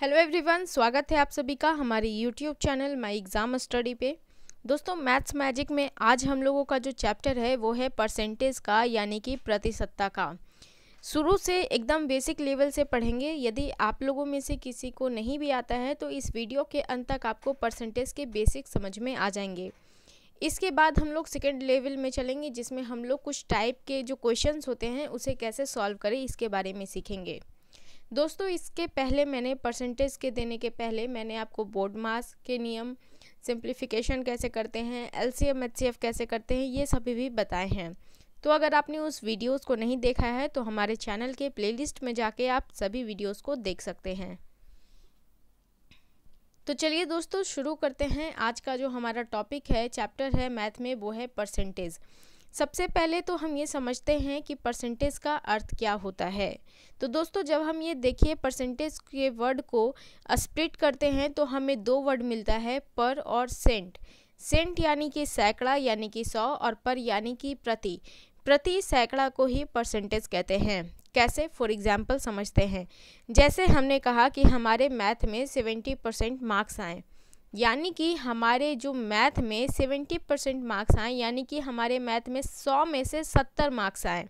hello everyone स्वागत है आप सभी का हमारे YouTube channel my exam study पे दोस्तों मैथ्स मैजिक में आज हम लोगों का जो चैप्टर है वो है परसेंटेज का यानी कि प्रतिशतता का शुरू से एकदम बेसिक लेवल से पढ़ेंगे यदि आप लोगों में से किसी को नहीं भी आता है तो इस वीडियो के अंत तक आपको परसेंटेज के बेसिक समझ में आ जाएंगे इसके बाद हम लोग सेकेंड लेवल में चलेंगे जिसमें हम लोग कुछ टाइप के जो क्वेश्चन होते हैं उसे कैसे सॉल्व करें इसके बारे में सीखेंगे दोस्तों इसके पहले मैंने परसेंटेज के देने के पहले मैंने आपको बोर्ड मास के नियम सिंप्लीफिकेशन कैसे करते हैं L C M H C F कैसे करते हैं ये सभी भी बताए हैं तो अगर आपने उस वीडियोस को नहीं देखा है तो हमारे चैनल के प्लेलिस्ट में जाके आप सभी वीडियोस को देख सकते हैं तो चलिए दोस्तों शुरू करते हैं आज का जो हमारा टॉपिक है चैप्टर है मैथ में वो है परसेंटेज सबसे पहले तो हम ये समझते हैं कि परसेंटेज का अर्थ क्या होता है तो दोस्तों जब हम ये देखिए परसेंटेज के वर्ड को स्प्लिट करते हैं तो हमें दो वर्ड मिलता है पर और सेंट सेंट यानी कि सैकड़ा यानी कि सौ और पर यानी कि प्रति प्रति सैकड़ा को ही परसेंटेज कहते हैं कैसे फॉर एग्ज़ाम्पल समझते हैं जैसे हमने कहा कि हमारे मैथ में सेवेंटी परसेंट मार्क्स आएँ यानी कि हमारे जो मैथ में सेवेंटी परसेंट मार्क्स आए यानी कि हमारे मैथ में सौ में से सत्तर मार्क्स आए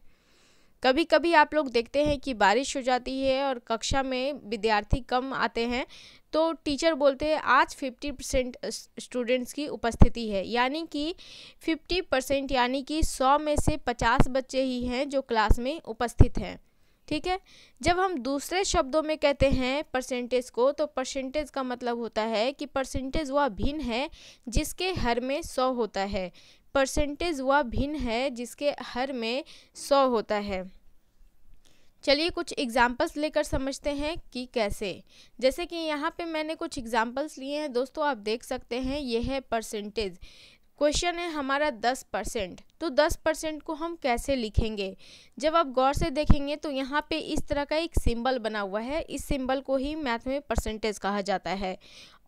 कभी कभी आप लोग देखते हैं कि बारिश हो जाती है और कक्षा में विद्यार्थी कम आते हैं तो टीचर बोलते हैं आज फिफ्टी परसेंट स्टूडेंट्स की उपस्थिति है यानी कि फिफ्टी परसेंट यानी कि सौ में से पचास बच्चे ही हैं जो क्लास में उपस्थित हैं ठीक है जब हम दूसरे शब्दों में कहते हैं परसेंटेज को तो परसेंटेज का मतलब होता है कि परसेंटेज वह भिन्न है जिसके हर में सौ होता है परसेंटेज वह भिन्न है जिसके हर में सौ होता है चलिए कुछ एग्जाम्पल्स लेकर समझते हैं कि कैसे जैसे कि यहाँ पे मैंने कुछ एग्जाम्पल्स लिए हैं दोस्तों आप देख सकते हैं ये है परसेंटेज क्वेश्चन है हमारा दस परसेंट तो 10 परसेंट को हम कैसे लिखेंगे जब आप गौर से देखेंगे तो यहाँ पे इस तरह का एक सिंबल बना हुआ है इस सिंबल को ही मैथ में परसेंटेज कहा जाता है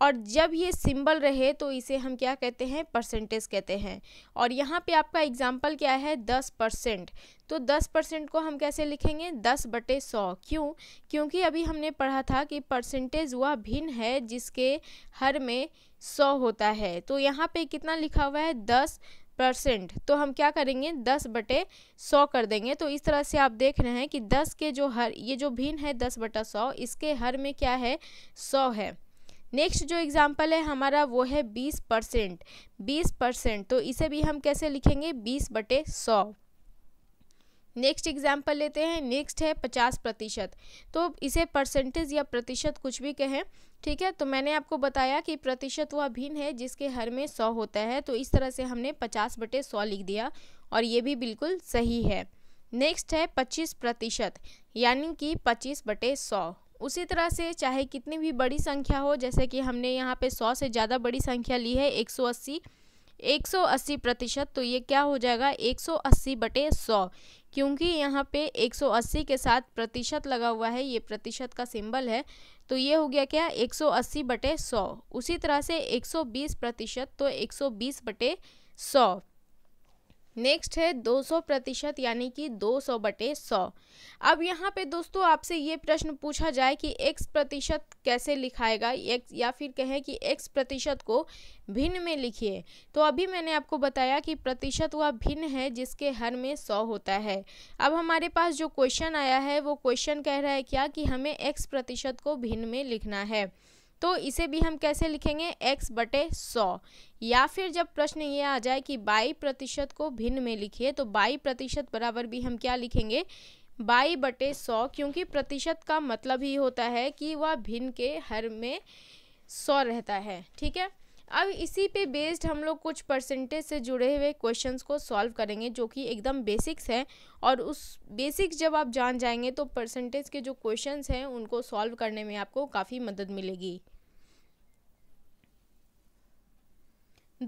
और जब ये सिंबल रहे तो इसे हम क्या कहते हैं परसेंटेज कहते हैं और यहाँ पे आपका एग्जाम्पल क्या है दस परसेंट तो दस परसेंट को हम कैसे लिखेंगे दस बटे सौ क्यों क्योंकि अभी हमने पढ़ा था कि परसेंटेज वह भिन्न है जिसके हर में सौ होता है तो यहाँ पे कितना लिखा हुआ है दस परसेंट तो हम क्या करेंगे दस बटे सौ कर देंगे तो इस तरह से आप देख रहे हैं कि दस के जो हर ये जो भिन्न है दस बटा सौ इसके हर में क्या है सौ है नेक्स्ट जो एग्जाम्पल है हमारा वो है बीस परसेंट बीस परसेंट तो इसे भी हम कैसे लिखेंगे बीस बटे सौ नेक्स्ट एग्जाम्पल लेते हैं नेक्स्ट है पचास प्रतिशत तो इसे परसेंटेज या प्रतिशत कुछ भी कहें ठीक है तो मैंने आपको बताया कि प्रतिशत वह भिन्न है जिसके हर में सौ होता है तो इस तरह से हमने पचास बटे सौ लिख दिया और ये भी बिल्कुल सही है नेक्स्ट है पच्चीस प्रतिशत यानी कि पच्चीस बटे सौ उसी तरह से चाहे कितनी भी बड़ी संख्या हो जैसे कि हमने यहाँ पे सौ से ज़्यादा बड़ी संख्या ली है एक सौ अस्सी एक सौ अस्सी प्रतिशत तो ये क्या हो जाएगा एक सौ अस्सी बटे सौ क्योंकि यहाँ पे 180 के साथ प्रतिशत लगा हुआ है ये प्रतिशत का सिंबल है तो ये हो गया क्या 180 बटे 100 उसी तरह से 120 प्रतिशत तो 120 बटे 100 नेक्स्ट है 200 प्रतिशत यानी कि 200 बटे सौ अब यहाँ पे दोस्तों आपसे ये प्रश्न पूछा जाए कि x प्रतिशत कैसे लिखाएगा x या फिर कहें कि x प्रतिशत को भिन्न में लिखिए तो अभी मैंने आपको बताया कि प्रतिशत वह भिन्न है जिसके हर में 100 होता है अब हमारे पास जो क्वेश्चन आया है वो क्वेश्चन कह रहा है क्या कि हमें x प्रतिशत को भिन्न में लिखना है तो इसे भी हम कैसे लिखेंगे x बटे सौ या फिर जब प्रश्न ये आ जाए कि बाई प्रतिशत को भिन्न में लिखिए तो बाई प्रतिशत बराबर भी हम क्या लिखेंगे बाई बटे सौ क्योंकि प्रतिशत का मतलब ही होता है कि वह भिन्न के हर में सौ रहता है ठीक है अब इसी पे बेस्ड हम लोग कुछ परसेंटेज से जुड़े हुए क्वेश्चंस को सॉल्व करेंगे जो कि एकदम बेसिक्स हैं और उस बेसिक्स जब आप जान जाएंगे तो परसेंटेज के जो क्वेश्चंस हैं उनको सॉल्व करने में आपको काफ़ी मदद मिलेगी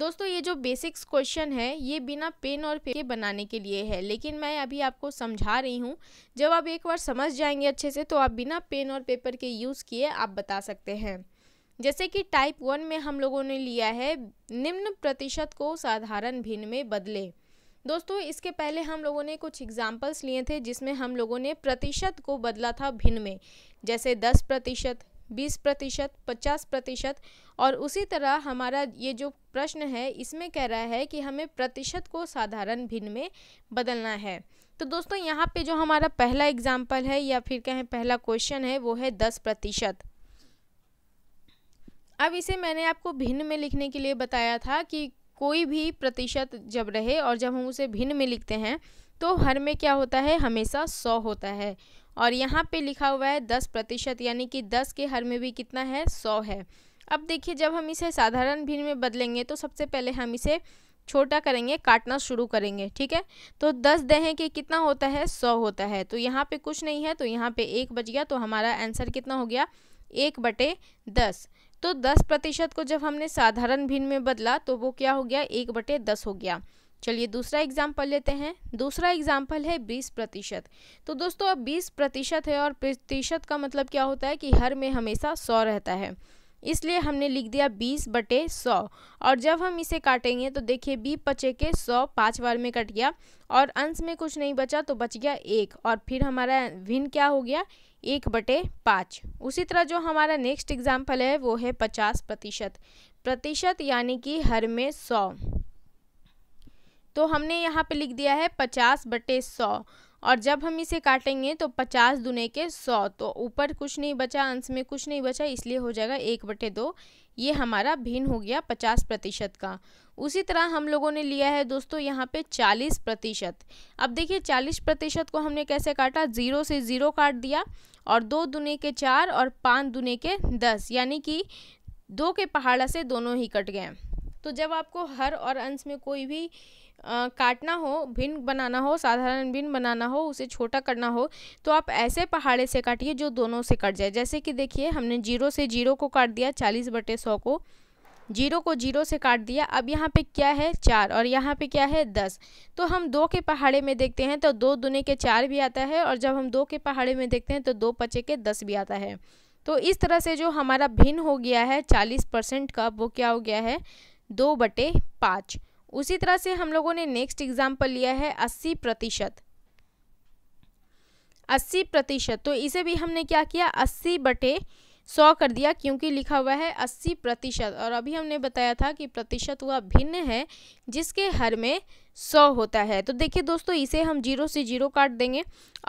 दोस्तों ये जो बेसिक्स क्वेश्चन है ये बिना पेन और पेपर के बनाने के लिए है लेकिन मैं अभी आपको समझा रही हूँ जब आप एक बार समझ जाएंगे अच्छे से तो आप बिना पेन और पेपर के यूज़ किए आप बता सकते हैं जैसे कि टाइप वन में हम लोगों ने लिया है निम्न प्रतिशत को साधारण भिन्न में बदले दोस्तों इसके पहले हम लोगों ने कुछ एग्जाम्पल्स लिए थे जिसमें हम लोगों ने प्रतिशत को बदला था भिन्न में जैसे दस प्रतिशत बीस प्रतिशत पचास प्रतिशत और उसी तरह हमारा ये जो प्रश्न है इसमें कह रहा है कि हमें प्रतिशत को साधारण भिन्न में बदलना है तो दोस्तों यहाँ पे जो हमारा पहला एग्जाम्पल है या फिर कहें पहला क्वेश्चन है वो है दस प्रतिशत अब इसे मैंने आपको भिन्न में लिखने के लिए बताया था कि कोई भी प्रतिशत जब रहे और जब हम उसे भिन्न में लिखते हैं तो हर में क्या होता है हमेशा सौ होता है और यहाँ पे लिखा हुआ है दस प्रतिशत यानी कि दस के हर में भी कितना है सौ है अब देखिए जब हम इसे साधारण भिन्न में बदलेंगे तो सबसे पहले हम इसे छोटा करेंगे काटना शुरू करेंगे ठीक है तो दस दहें के कितना होता है सौ होता है तो यहाँ पे कुछ नहीं है तो यहाँ पे एक बच गया तो हमारा आंसर कितना हो गया एक बटे दस तो दस प्रतिशत को जब हमने साधारण भिन्न में बदला तो वो क्या हो गया एक बटे दस हो गया चलिए दूसरा एग्जाम्पल लेते हैं दूसरा एग्जाम्पल है बीस प्रतिशत तो दोस्तों अब बीस प्रतिशत है और प्रतिशत का मतलब क्या होता है कि हर में हमेशा सौ रहता है इसलिए हमने लिख दिया बीस बटे सौ और जब हम इसे काटेंगे तो देखिए बी बचे के सौ पाँच बार में कट गया और अंश में कुछ नहीं बचा तो बच गया एक और फिर हमारा भिन्न क्या हो गया एक बटे पाँच उसी तरह जो हमारा नेक्स्ट एग्जाम्पल है वो है पचास प्रतिशत प्रतिशत यानी कि हर में सौ तो हमने यहाँ पे लिख दिया है पचास बटे सौ और जब हम इसे काटेंगे तो पचास दुने के सौ तो ऊपर कुछ नहीं बचा अंश में कुछ नहीं बचा इसलिए हो जाएगा एक बटे दो ये हमारा भिन्न हो गया पचास प्रतिशत का उसी तरह हम लोगों ने लिया है दोस्तों यहाँ पे चालीस प्रतिशत अब देखिए चालीस प्रतिशत को हमने कैसे काटा ज़ीरो से ज़ीरो काट दिया और दो दुने के चार और पाँच दुने के दस यानी कि दो के पहाड़ा से दोनों ही कट गए तो जब आपको हर और अंश में कोई भी काटना हो भिन्न बनाना हो साधारण भिन्न बनाना हो उसे छोटा करना हो तो आप ऐसे पहाड़े से काटिए जो दोनों से कट जाए जैसे कि देखिए हमने जीरो से जीरो को काट दिया चालीस बटे सौ को जीरो को जीरो से काट दिया अब यहाँ पे क्या है चार और यहाँ पे क्या है दस तो हम दो के पहाड़े में देखते हैं तो दो दुने के चार भी आता है और जब हम दो के पहाड़े में देखते हैं तो दो पचे के दस भी आता है तो इस तरह से जो हमारा भिन्न हो गया है चालीस परसेंट का वो क्या हो गया है दो बटे पाँच उसी तरह से हम लोगों ने नेक्स्ट एग्जाम्पल लिया है अस्सी प्रतिशत अस्सी प्रतिशत तो इसे भी हमने क्या किया अस्सी बटे सौ कर दिया क्योंकि लिखा हुआ है अस्सी प्रतिशत और अभी हमने बताया था कि प्रतिशत वह भिन्न है जिसके हर में सौ होता है तो देखिए दोस्तों इसे हम जीरो से जीरो काट देंगे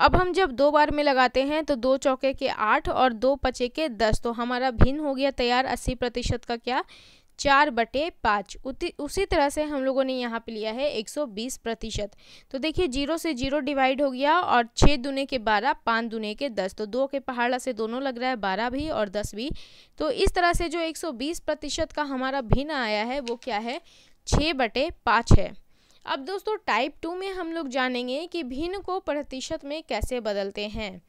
अब हम जब दो बार में लगाते हैं तो दो चौके के आठ और दो पचे के दस तो हमारा भिन्न हो गया तैयार अस्सी प्रतिशत का क्या चार बटे पाँच उसी तरह से हम लोगों ने यहाँ पे लिया है 120 प्रतिशत तो देखिए जीरो से जीरो डिवाइड हो गया और छः दुने के बारह पाँच दुने के दस तो दो के पहाड़ा से दोनों लग रहा है बारह भी और दस भी तो इस तरह से जो 120 प्रतिशत का हमारा भिन्न आया है वो क्या है छः बटे पाँच है अब दोस्तों टाइप टू में हम लोग जानेंगे कि भिन्न को प्रतिशत में कैसे बदलते हैं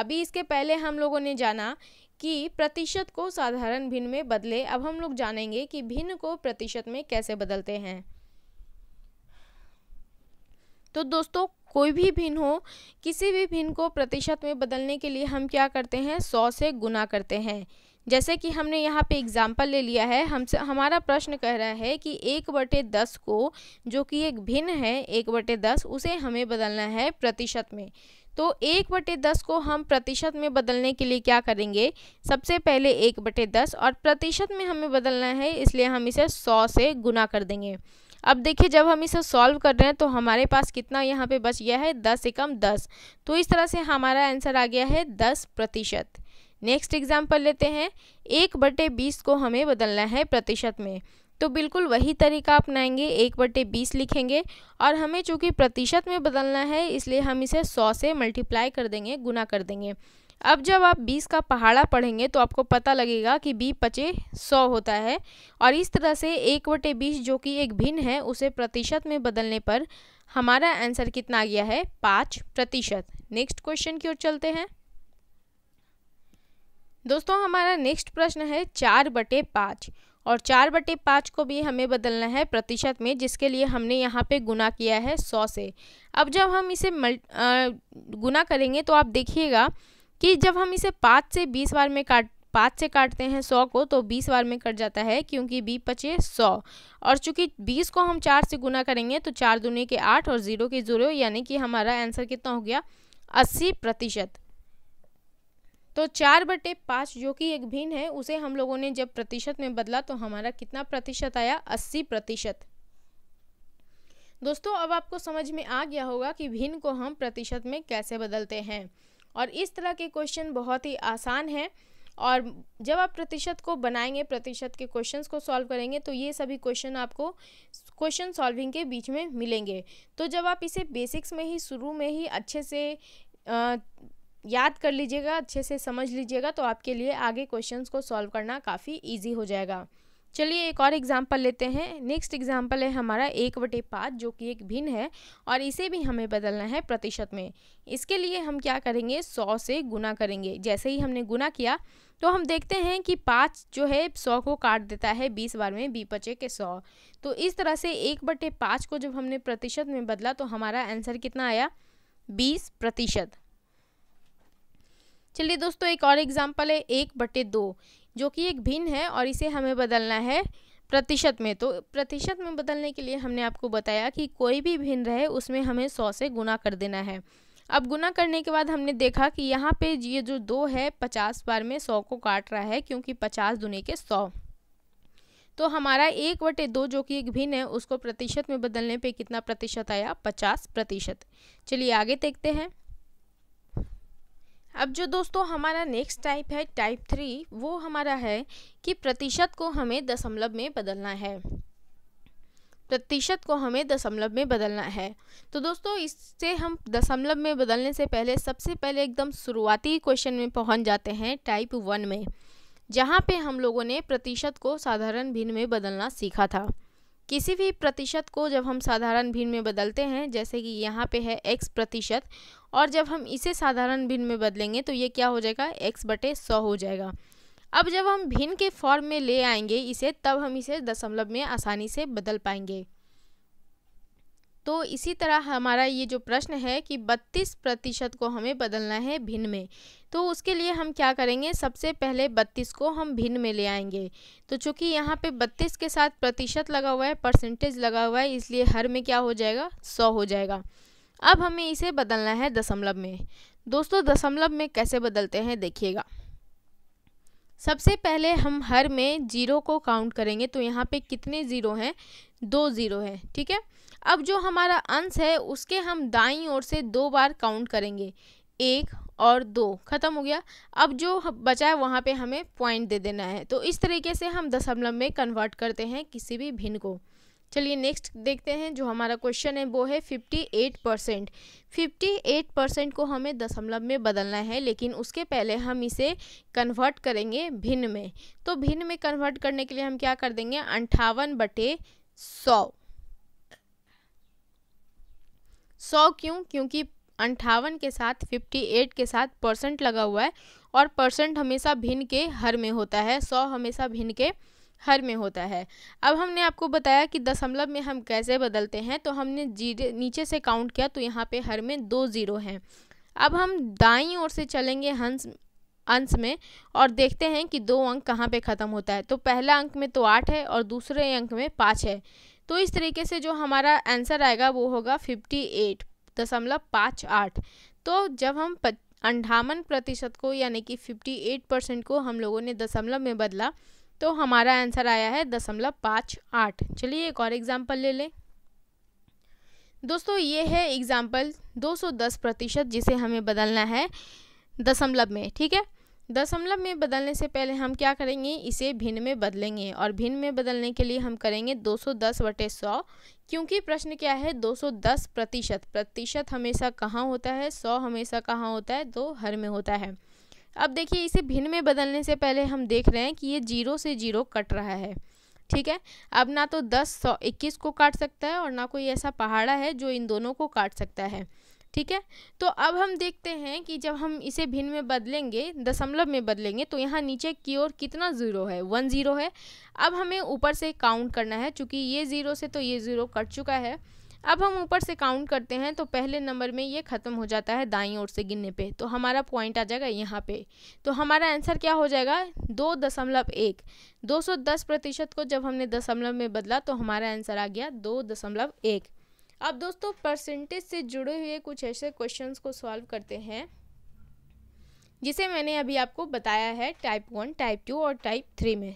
अभी इसके पहले हम लोगों ने जाना कि प्रतिशत को साधारण भिन्न में बदले अब हम लोग जानेंगे कि भिन्न को प्रतिशत में कैसे बदलते हैं तो दोस्तों कोई भी भिन्न हो किसी भी भिन्न को प्रतिशत में बदलने के लिए हम क्या करते हैं सौ से गुना करते हैं जैसे कि हमने यहाँ पे एग्जाम्पल ले लिया है हमसे हमारा प्रश्न कह रहा है कि एक बटे दस को जो कि एक भिन्न है एक बटे दस उसे हमें बदलना है प्रतिशत में तो एक बटे दस को हम प्रतिशत में बदलने के लिए क्या करेंगे सबसे पहले एक बटे दस और प्रतिशत में हमें बदलना है इसलिए हम इसे सौ से गुना कर देंगे अब देखिए जब हम इसे सॉल्व कर रहे हैं तो हमारे पास कितना यहाँ पे बच गया है दस एकम दस तो इस तरह से हमारा आंसर आ गया है दस प्रतिशत नेक्स्ट एग्जाम्पल लेते हैं एक बटे बीस को हमें बदलना है प्रतिशत में तो बिल्कुल वही तरीका अपनाएंगे एक बटे बीस लिखेंगे और हमें चूंकि प्रतिशत में बदलना है इसलिए हम इसे सौ से मल्टीप्लाई कर देंगे गुना कर देंगे अब जब आप बीस का पहाड़ा पढ़ेंगे तो आपको पता लगेगा कि बी पचे सौ होता है और इस तरह से एक बटे बीस जो कि एक भिन्न है उसे प्रतिशत में बदलने पर हमारा आंसर कितना आ गया है पाँच प्रतिशत नेक्स्ट क्वेश्चन की ओर चलते हैं दोस्तों हमारा नेक्स्ट प्रश्न है चार बटे पाँच और चार बटे पाँच को भी हमें बदलना है प्रतिशत में जिसके लिए हमने यहाँ पे गुना किया है सौ से अब जब हम इसे मल गुना करेंगे तो आप देखिएगा कि जब हम इसे पाँच से बीस बार में काट पाँच से काटते हैं सौ को तो बीस बार में कट जाता है क्योंकि बी पचे सौ और चूंकि बीस को हम चार से गुना करेंगे तो चार दुनिया के आठ और ज़ीरो के ज़ीरो यानी कि हमारा आंसर कितना हो गया अस्सी प्रतिशत तो चार बटे पाँच जो कि एक भिन्न है उसे हम लोगों ने जब प्रतिशत में बदला तो हमारा कितना प्रतिशत आया अस्सी प्रतिशत दोस्तों अब आपको समझ में आ गया होगा कि भिन्न को हम प्रतिशत में कैसे बदलते हैं और इस तरह के क्वेश्चन बहुत ही आसान हैं और जब आप प्रतिशत को बनाएंगे प्रतिशत के क्वेश्चंस को सॉल्व करेंगे तो ये सभी क्वेश्चन आपको क्वेश्चन सॉल्विंग के बीच में मिलेंगे तो जब आप इसे बेसिक्स में ही शुरू में ही अच्छे से आ, याद कर लीजिएगा अच्छे से समझ लीजिएगा तो आपके लिए आगे क्वेश्चंस को सॉल्व करना काफ़ी इजी हो जाएगा चलिए एक और एग्जाम्पल लेते हैं नेक्स्ट एग्जाम्पल है हमारा एक बटे पाँच जो कि एक भिन्न है और इसे भी हमें बदलना है प्रतिशत में इसके लिए हम क्या करेंगे सौ से गुना करेंगे जैसे ही हमने गुना किया तो हम देखते हैं कि पाँच जो है सौ को काट देता है बीस बार में बी पचे के सौ तो इस तरह से एक बटे पाँच को जब हमने प्रतिशत में बदला तो हमारा आंसर कितना आया बीस प्रतिशत चलिए दोस्तों एक और एग्जाम्पल है एक बटे दो जो कि एक भिन्न है और इसे हमें बदलना है प्रतिशत में तो प्रतिशत में बदलने के लिए हमने आपको बताया कि कोई भी भिन्न रहे उसमें हमें सौ से गुना कर देना है अब गुना करने के बाद हमने देखा कि यहाँ पे ये जो दो है पचास बार में सौ को काट रहा है क्योंकि पचास दुने के सौ तो हमारा एक बटे दो जो कि एक भिन्न है उसको प्रतिशत में बदलने पे कितना प्रतिशत आया पचास प्रतिशत चलिए आगे देखते हैं अब जो दोस्तों हमारा नेक्स्ट टाइप है टाइप थ्री वो हमारा है कि प्रतिशत को हमें दशमलव में बदलना है प्रतिशत को हमें दशमलव में बदलना है तो दोस्तों इससे हम दशमलव में बदलने से पहले सबसे पहले एकदम शुरुआती क्वेश्चन में पहुंच जाते हैं टाइप वन में जहाँ पे हम लोगों ने प्रतिशत को साधारण भिन्न में बदलना सीखा था किसी भी प्रतिशत को जब हम साधारण भिन्न में बदलते हैं जैसे कि यहाँ पे है x प्रतिशत और जब हम इसे साधारण भिन्न में बदलेंगे तो ये क्या हो जाएगा x बटे सौ हो जाएगा अब जब हम भिन्न के फॉर्म में ले आएंगे इसे तब हम इसे दशमलव में आसानी से बदल पाएंगे तो इसी तरह हमारा ये जो प्रश्न है कि 32 प्रतिशत को हमें बदलना है भिन्न में तो उसके लिए हम क्या करेंगे सबसे पहले 32 को हम भिन्न में ले आएंगे तो चूंकि यहाँ पे 32 के साथ प्रतिशत लगा हुआ है परसेंटेज लगा हुआ है इसलिए हर में क्या हो जाएगा सौ हो जाएगा अब हमें इसे बदलना है दशमलव में दोस्तों दशमलव में कैसे बदलते हैं देखिएगा सबसे पहले हम हर में ज़ीरो को काउंट करेंगे तो यहाँ पे कितने ज़ीरो हैं दो ज़ीरो है ठीक है अब जो हमारा अंश है उसके हम दाई ओर से दो बार काउंट करेंगे एक और दो ख़त्म हो गया अब जो बचा है वहाँ पे हमें पॉइंट दे देना है तो इस तरीके से हम दशमलव में कन्वर्ट करते हैं किसी भी भिन्न को चलिए नेक्स्ट देखते हैं जो हमारा क्वेश्चन है वो है fifty eight percent fifty eight percent को हमें दशमलव में बदलना है लेकिन उसके पहले हम इसे कन्वर्ट करेंगे भिन्न में तो भिन्न में कन्वर्ट करने के लिए हम क्या कर देंगे अंठावन बटे सौ सौ क्यों क्योंकि अंठावन के साथ फिफ्टी एट के साथ परसेंट लगा हुआ है और परसेंट हमेशा भिन्न के हर में होता है सौ हमेशा भिन्न के हर में होता है अब हमने आपको बताया कि दशमलव में हम कैसे बदलते हैं तो हमने जीरे नीचे से काउंट किया तो यहाँ पे हर में दो ज़ीरो हैं अब हम दाई ओर से चलेंगे हंस अंश में और देखते हैं कि दो अंक कहाँ पे ख़त्म होता है तो पहला अंक में तो आठ है और दूसरे अंक में पाँच है तो इस तरीके से जो हमारा आंसर आएगा वो होगा फिफ्टी एट दशमलव पाँच आठ तो जब हम अंठावन प्रतिशत को यानी कि फिफ्टी एट परसेंट को हम लोगों ने दशमलव में बदला तो हमारा आंसर आया है दशमलव पाँच आठ चलिए एक और एग्जाम्पल ले लें दोस्तों ये है एग्ज़ाम्पल 210 प्रतिशत जिसे हमें बदलना है दशमलव में ठीक है दशमलव में बदलने से पहले हम क्या करेंगे इसे भिन्न में बदलेंगे और भिन्न में बदलने के लिए हम करेंगे 210 बटे सौ क्योंकि प्रश्न क्या है 210 प्रतिशत प्रतिशत हमेशा कहाँ होता है सौ हमेशा कहाँ होता है दो हर में होता है अब देखिए इसे भिन्न में बदलने से पहले हम देख रहे हैं कि ये जीरो से जीरो कट रहा है ठीक है अब ना तो दस सौ इक्कीस को काट सकता है और ना कोई ऐसा पहाड़ा है जो इन दोनों को काट सकता है ठीक है तो अब हम देखते हैं कि जब हम इसे भिन्न में बदलेंगे दशमलव में बदलेंगे तो यहाँ नीचे की ओर कितना ज़ीरो है वन ज़ीरो है अब हमें ऊपर से काउंट करना है चूँकि ये ज़ीरो से तो ये ज़ीरो कट चुका है अब हम ऊपर से काउंट करते हैं तो पहले नंबर में ये ख़त्म हो जाता है दाई ओर से गिनने पे तो हमारा पॉइंट आ जाएगा यहाँ पे तो हमारा आंसर क्या हो जाएगा दो दशमलव एक दो सौ दस प्रतिशत को जब हमने दशमलव में बदला तो हमारा आंसर आ गया दो दशमलव एक अब दोस्तों परसेंटेज से जुड़े हुए कुछ ऐसे क्वेश्चन को सॉल्व करते हैं जिसे मैंने अभी आपको बताया है टाइप वन टाइप टू और टाइप थ्री में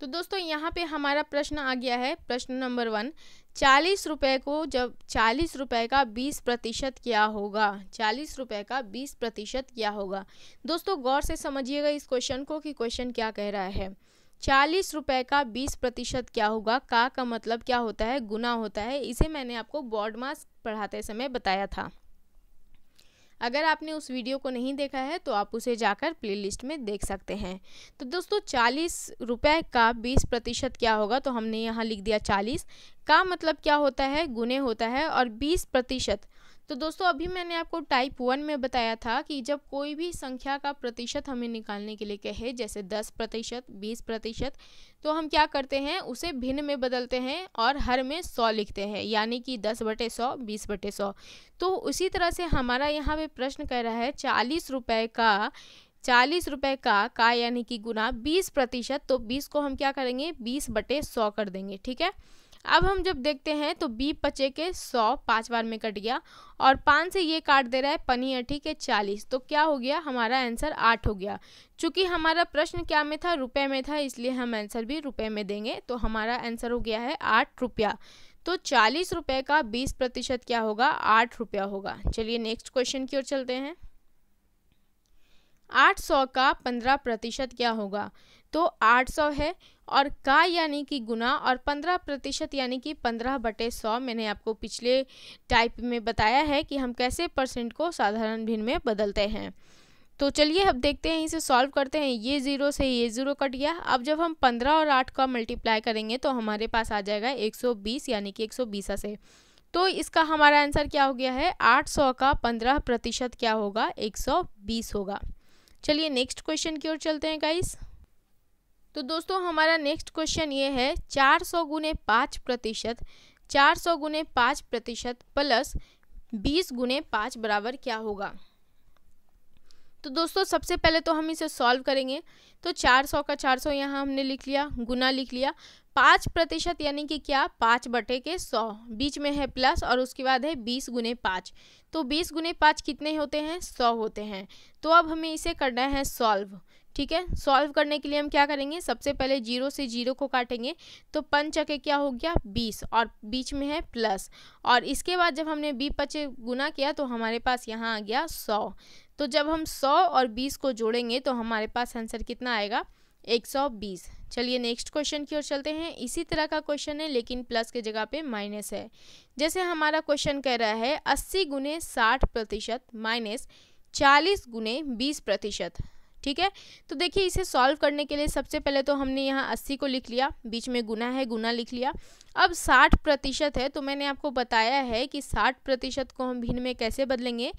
तो दोस्तों यहाँ पे हमारा प्रश्न आ गया है प्रश्न नंबर वन चालीस रुपये को जब चालीस रुपये का बीस प्रतिशत क्या होगा चालीस रुपये का बीस प्रतिशत क्या होगा दोस्तों गौर से समझिएगा इस क्वेश्चन को कि क्वेश्चन क्या कह रहा है चालीस रुपये का बीस प्रतिशत क्या होगा का का मतलब क्या होता है गुना होता है इसे मैंने आपको बॉर्ड मास पढ़ाते समय बताया था अगर आपने उस वीडियो को नहीं देखा है तो आप उसे जाकर प्लेलिस्ट में देख सकते हैं तो दोस्तों चालीस रुपये का बीस प्रतिशत क्या होगा तो हमने यहाँ लिख दिया चालीस का मतलब क्या होता है गुने होता है और बीस प्रतिशत तो दोस्तों अभी मैंने आपको टाइप वन में बताया था कि जब कोई भी संख्या का प्रतिशत हमें निकालने के लिए कहे जैसे दस प्रतिशत बीस प्रतिशत तो हम क्या करते हैं उसे भिन्न में बदलते हैं और हर में सौ लिखते हैं यानी कि दस बटे सौ बीस बटे सौ तो उसी तरह से हमारा यहाँ पे प्रश्न कह रहा है चालीस रुपये का चालीस रुपये का का यानी कि गुना बीस प्रतिशत तो बीस को हम क्या करेंगे बीस बटे सौ कर देंगे ठीक है अब हम जब देखते हैं तो बी पचे के सौ पाँच बार में कट गया और पाँच से ये काट दे रहा है पनी अठी के चालीस तो क्या हो गया हमारा आंसर आठ हो गया चूँकि हमारा प्रश्न क्या में था रुपये में था इसलिए हम आंसर भी रुपये में देंगे तो हमारा आंसर हो गया है आठ रुपया तो चालीस रुपये का बीस प्रतिशत क्या होगा आठ रुपया होगा चलिए नेक्स्ट क्वेश्चन की ओर चलते हैं आठ सौ का पंद्रह प्रतिशत क्या होगा तो 800 है और का यानी कि गुना और 15 प्रतिशत यानी कि 15 बटे सौ मैंने आपको पिछले टाइप में बताया है कि हम कैसे परसेंट को साधारण भिन्न में बदलते हैं तो चलिए अब देखते हैं इसे सॉल्व करते हैं ये ज़ीरो से ये ज़ीरो कट गया अब जब हम पंद्रह और आठ का मल्टीप्लाई करेंगे तो हमारे पास आ जाएगा एक सौ बीस यानी कि एक सौ बीसा से तो इसका हमारा आंसर क्या हो गया है आठ सौ का पंद्रह प्रतिशत क्या होगा एक सौ बीस होगा चलिए नेक्स्ट क्वेश्चन की ओर चलते हैं गाइस तो दोस्तों हमारा नेक्स्ट क्वेश्चन ये है चार सौ गुने पाँच प्रतिशत चार सौ गुने पाँच प्रतिशत प्लस बीस गुने पाँच बराबर क्या होगा तो दोस्तों सबसे पहले तो हम इसे सॉल्व करेंगे तो चार सौ का चार सौ यहाँ हमने लिख लिया गुना लिख लिया पाँच प्रतिशत यानी कि क्या पाँच बटे के सौ बीच में है प्लस और उसके बाद है बीस गुने पाँच तो बीस गुने पाँच कितने होते हैं सौ होते हैं तो अब हमें इसे करना है सॉल्व ठीक है सॉल्व करने के लिए हम क्या करेंगे सबसे पहले जीरो से जीरो को काटेंगे तो पंच क्या हो गया बीस और बीच में है प्लस और इसके बाद जब हमने बी पचे गुना किया तो हमारे पास यहाँ आ गया सौ तो जब हम सौ और बीस को जोड़ेंगे तो हमारे पास आंसर कितना आएगा एक सौ बीस चलिए नेक्स्ट क्वेश्चन की ओर चलते हैं इसी तरह का क्वेश्चन है लेकिन प्लस के जगह पे माइनस है जैसे हमारा क्वेश्चन कह रहा है अस्सी गुने साठ प्रतिशत माइनस चालीस गुने बीस प्रतिशत ठीक है तो देखिए इसे सॉल्व करने के लिए सबसे पहले तो हमने यहाँ अस्सी को लिख लिया बीच में गुना है गुना लिख लिया अब साठ प्रतिशत है तो मैंने आपको बताया है कि साठ प्रतिशत को हम भिन्न में कैसे बदलेंगे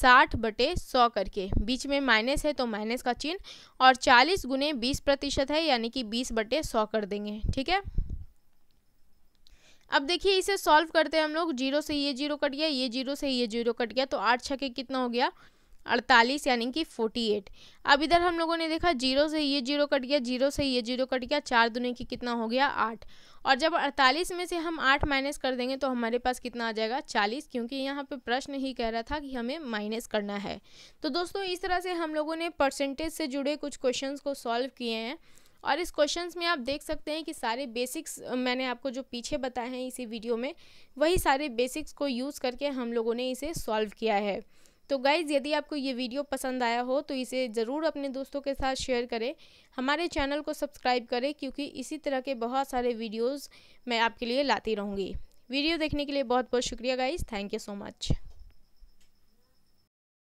साठ बटे सौ करके बीच में माइनस है तो माइनस का चिन्ह और चालीस गुने बीस प्रतिशत है यानी कि बीस बटे सौ कर देंगे ठीक है अब देखिए इसे सॉल्व करते हैं हम लोग जीरो से ये जीरो कट गया ये जीरो से ये जीरो कट गया तो आठ छके कितना हो गया अड़तालीस यानी कि फोर्टी एट अब इधर हम लोगों ने देखा जीरो से ये जीरो कट गया जीरो से ये जीरो कट गया चार दुने की कितना हो गया आठ और जब अड़तालीस में से हम आठ माइनस कर देंगे तो हमारे पास कितना आ जाएगा चालीस क्योंकि यहाँ पे प्रश्न ही कह रहा था कि हमें माइनस करना है तो दोस्तों इस तरह से हम लोगों ने परसेंटेज से जुड़े कुछ क्वेश्चन को सॉल्व किए हैं और इस क्वेश्चंस में आप देख सकते हैं कि सारे बेसिक्स मैंने आपको जो पीछे बताए हैं इसी वीडियो में वही सारे बेसिक्स को यूज़ करके हम लोगों ने इसे सॉल्व किया है तो गाइज़ यदि आपको ये वीडियो पसंद आया हो तो इसे ज़रूर अपने दोस्तों के साथ शेयर करें हमारे चैनल को सब्सक्राइब करें क्योंकि इसी तरह के बहुत सारे वीडियोज़ मैं आपके लिए लाती रहूँगी वीडियो देखने के लिए बहुत बहुत शुक्रिया guys thank you so much